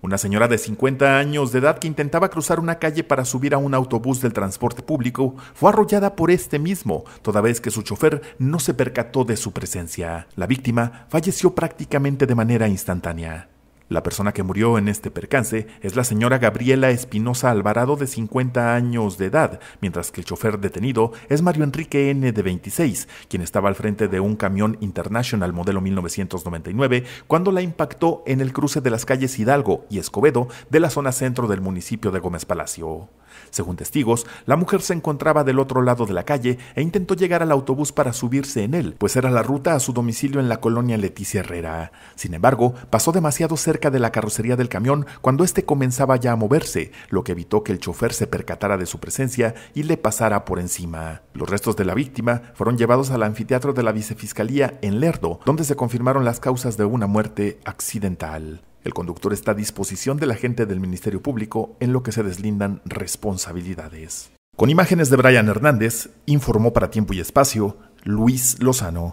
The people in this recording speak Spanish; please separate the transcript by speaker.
Speaker 1: Una señora de 50 años de edad que intentaba cruzar una calle para subir a un autobús del transporte público fue arrollada por este mismo, toda vez que su chofer no se percató de su presencia. La víctima falleció prácticamente de manera instantánea. La persona que murió en este percance es la señora Gabriela Espinosa Alvarado de 50 años de edad, mientras que el chofer detenido es Mario Enrique N de 26, quien estaba al frente de un camión International modelo 1999 cuando la impactó en el cruce de las calles Hidalgo y Escobedo de la zona centro del municipio de Gómez Palacio. Según testigos, la mujer se encontraba del otro lado de la calle e intentó llegar al autobús para subirse en él, pues era la ruta a su domicilio en la colonia Leticia Herrera. Sin embargo, pasó demasiado cerca de la carrocería del camión cuando éste comenzaba ya a moverse, lo que evitó que el chofer se percatara de su presencia y le pasara por encima. Los restos de la víctima fueron llevados al anfiteatro de la vicefiscalía en Lerdo, donde se confirmaron las causas de una muerte accidental. El conductor está a disposición de la gente del Ministerio Público en lo que se deslindan responsabilidades. Con imágenes de Brian Hernández, informó para Tiempo y Espacio Luis Lozano.